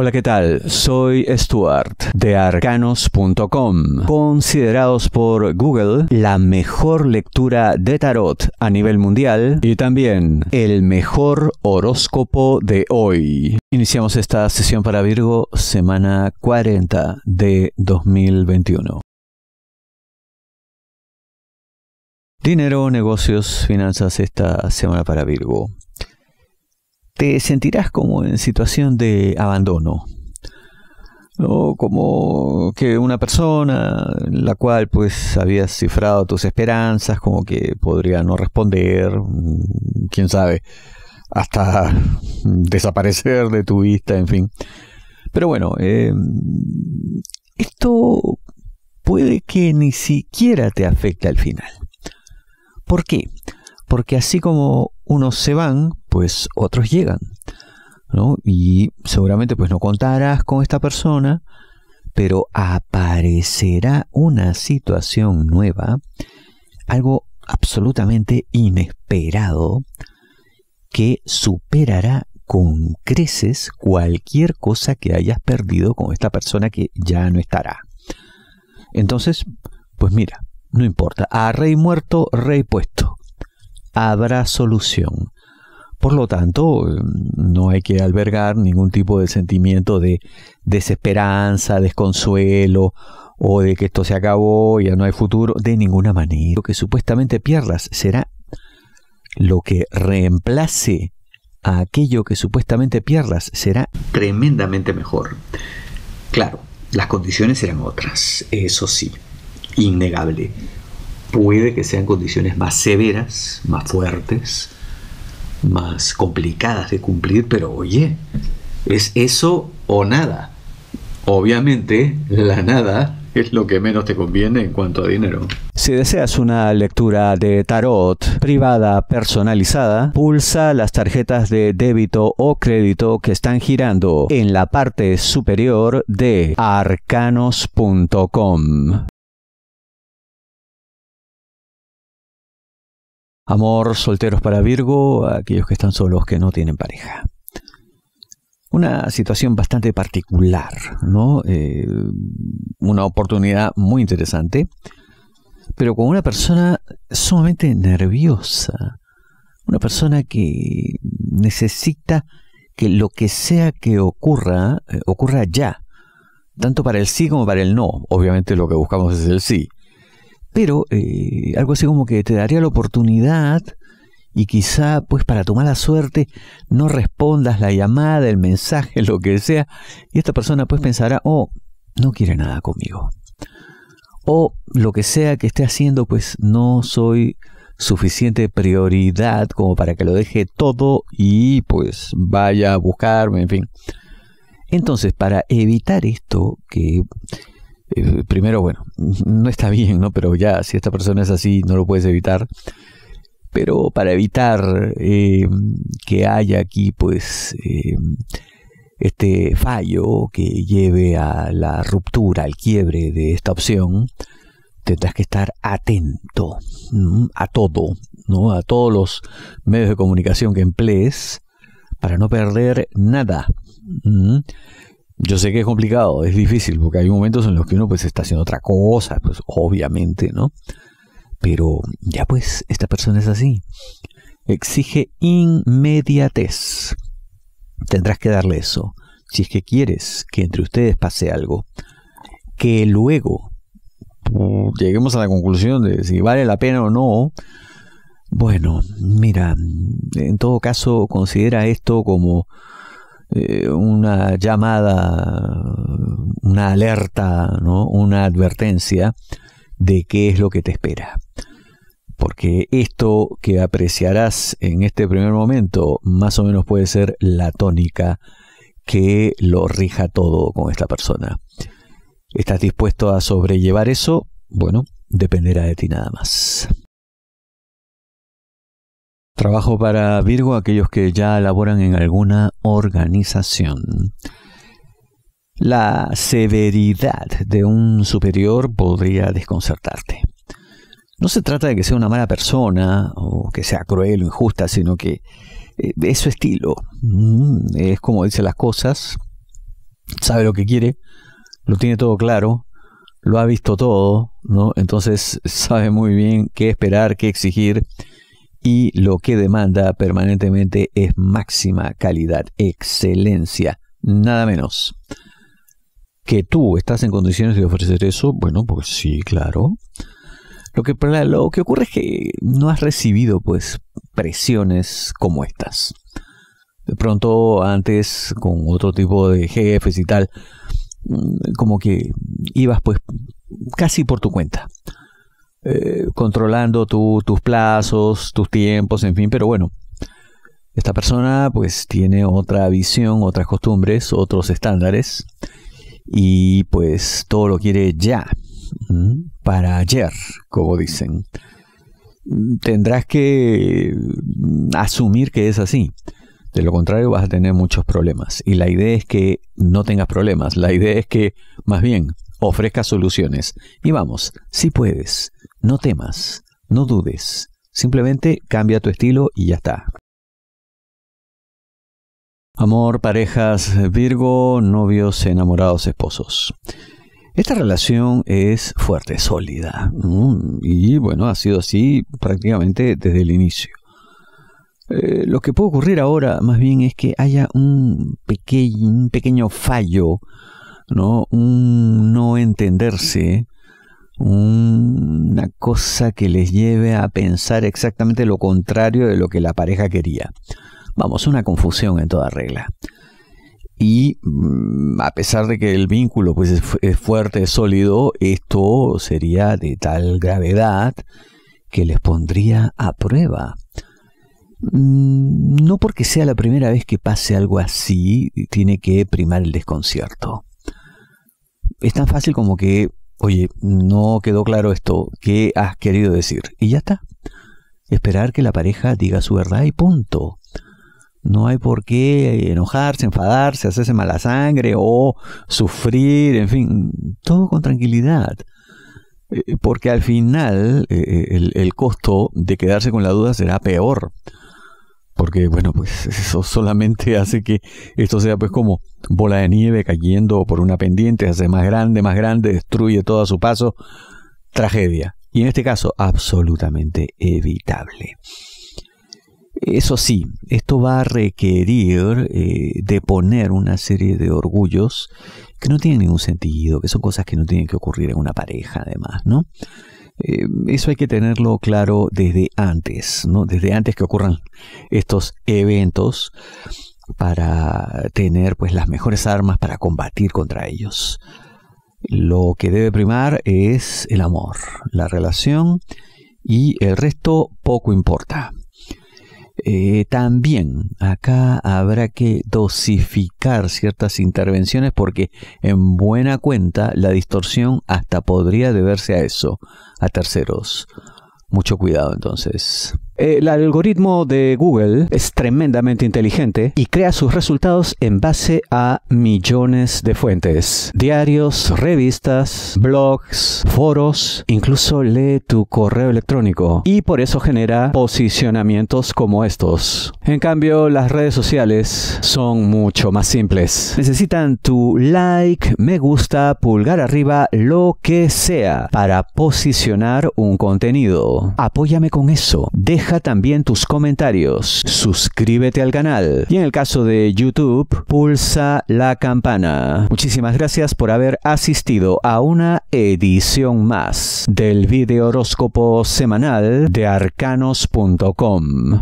Hola, ¿qué tal? Soy Stuart de arcanos.com, considerados por Google la mejor lectura de tarot a nivel mundial y también el mejor horóscopo de hoy. Iniciamos esta sesión para Virgo, semana 40 de 2021. Dinero, negocios, finanzas esta semana para Virgo te sentirás como en situación de abandono. como que una persona en la cual pues habías cifrado tus esperanzas como que podría no responder mm, quién sabe hasta desaparecer de tu vista en fin pero bueno eh, esto puede que ni siquiera te afecte al final ¿por qué? porque así como unos se van, pues otros llegan. ¿no? Y seguramente pues no contarás con esta persona, pero aparecerá una situación nueva, algo absolutamente inesperado, que superará con creces cualquier cosa que hayas perdido con esta persona que ya no estará. Entonces, pues mira, no importa, a rey muerto, rey puesto habrá solución. Por lo tanto, no hay que albergar ningún tipo de sentimiento de desesperanza, desconsuelo o de que esto se acabó, ya no hay futuro, de ninguna manera. Lo que supuestamente pierdas será lo que reemplace a aquello que supuestamente pierdas será tremendamente mejor. Claro, las condiciones serán otras, eso sí, innegable puede que sean condiciones más severas, más fuertes, más complicadas de cumplir, pero oye, es eso o nada. Obviamente, la nada es lo que menos te conviene en cuanto a dinero. Si deseas una lectura de tarot privada personalizada, pulsa las tarjetas de débito o crédito que están girando en la parte superior de arcanos.com. Amor solteros para Virgo, aquellos que están solos, que no tienen pareja. Una situación bastante particular, ¿no? Eh, una oportunidad muy interesante, pero con una persona sumamente nerviosa. Una persona que necesita que lo que sea que ocurra, eh, ocurra ya. Tanto para el sí como para el no. Obviamente lo que buscamos es el sí pero eh, algo así como que te daría la oportunidad y quizá pues para tu mala suerte no respondas la llamada, el mensaje, lo que sea, y esta persona pues pensará, oh, no quiere nada conmigo. O lo que sea que esté haciendo pues no soy suficiente prioridad como para que lo deje todo y pues vaya a buscarme, en fin. Entonces, para evitar esto, que eh, primero, bueno, no está bien, ¿no? Pero ya, si esta persona es así, no lo puedes evitar. Pero para evitar eh, que haya aquí, pues, eh, este fallo que lleve a la ruptura, al quiebre de esta opción, tendrás que estar atento a todo, ¿no? A todos los medios de comunicación que emplees para no perder nada. Yo sé que es complicado, es difícil, porque hay momentos en los que uno pues está haciendo otra cosa, pues obviamente, ¿no? Pero ya pues, esta persona es así. Exige inmediatez. Tendrás que darle eso, si es que quieres que entre ustedes pase algo, que luego lleguemos a la conclusión de si vale la pena o no. Bueno, mira, en todo caso considera esto como eh, una llamada, una alerta, ¿no? una advertencia de qué es lo que te espera. Porque esto que apreciarás en este primer momento más o menos puede ser la tónica que lo rija todo con esta persona. ¿Estás dispuesto a sobrellevar eso? Bueno, dependerá de ti nada más. Trabajo para Virgo, aquellos que ya laboran en alguna organización. La severidad de un superior podría desconcertarte. No se trata de que sea una mala persona o que sea cruel o injusta, sino que eh, es su estilo. Mm, es como dice las cosas, sabe lo que quiere, lo tiene todo claro, lo ha visto todo, ¿no? Entonces sabe muy bien qué esperar, qué exigir y lo que demanda permanentemente es máxima calidad, excelencia, nada menos. Que tú estás en condiciones de ofrecer eso, bueno, pues sí, claro. Lo que, lo que ocurre es que no has recibido pues presiones como estas. De pronto antes con otro tipo de jefes y tal, mm, como que ibas pues casi por tu cuenta. Eh, controlando tus plazos, tus tiempos, en fin, pero bueno, esta persona pues tiene otra visión, otras costumbres, otros estándares y pues todo lo quiere ya, para ayer, como dicen. Tendrás que mm, asumir que es así. De lo contrario vas a tener muchos problemas. Y la idea es que no tengas problemas. La idea es que más bien ofrezca soluciones. Y vamos, si puedes, no temas, no dudes, simplemente cambia tu estilo y ya está. Amor, parejas, Virgo, novios, enamorados, esposos. Esta relación es fuerte, sólida, mm, y bueno, ha sido así prácticamente desde el inicio. Eh, lo que puede ocurrir ahora más bien es que haya un pequeño fallo ¿no? Un no entenderse, una cosa que les lleve a pensar exactamente lo contrario de lo que la pareja quería. Vamos, una confusión en toda regla. Y mm, a pesar de que el vínculo pues, es fuerte, es sólido, esto sería de tal gravedad que les pondría a prueba mm, no porque sea la primera vez que pase algo así, tiene que primar el desconcierto es tan fácil como que, oye, no quedó claro esto, ¿qué has querido decir? Y ya está. Esperar que la pareja diga su verdad y punto. No hay por qué enojarse, enfadarse, hacerse mala sangre o sufrir, en fin, todo con tranquilidad. Eh, porque al final eh, eh, el, el costo de quedarse con la duda será peor porque bueno, pues eso solamente hace que esto sea pues como bola de nieve cayendo por una pendiente, hace más grande, más grande, destruye todo a su paso, tragedia. Y en este caso, absolutamente evitable. Eso sí, esto va a requerir eh, deponer una serie de orgullos que no tienen ningún sentido, que son cosas que no tienen que ocurrir en una pareja además, ¿no? Eh, eso hay que tenerlo claro desde antes, ¿no? desde antes que ocurran estos eventos para tener pues las mejores armas para combatir contra ellos. Lo que debe primar es el amor, la relación y el resto poco importa. Eh, también acá habrá que dosificar ciertas intervenciones porque en buena cuenta la distorsión hasta podría deberse a eso, a terceros. Mucho cuidado entonces. El algoritmo de Google es tremendamente inteligente y crea sus resultados en base a millones de fuentes. Diarios, revistas, blogs, foros, incluso lee tu correo electrónico y por eso genera posicionamientos como estos. En cambio, las redes sociales son mucho más simples. Necesitan tu like, me gusta, pulgar arriba, lo que sea para posicionar un contenido. Apóyame con eso. Deja también tus comentarios, suscríbete al canal y en el caso de YouTube, pulsa la campana. Muchísimas gracias por haber asistido a una edición más del video horóscopo semanal de arcanos.com.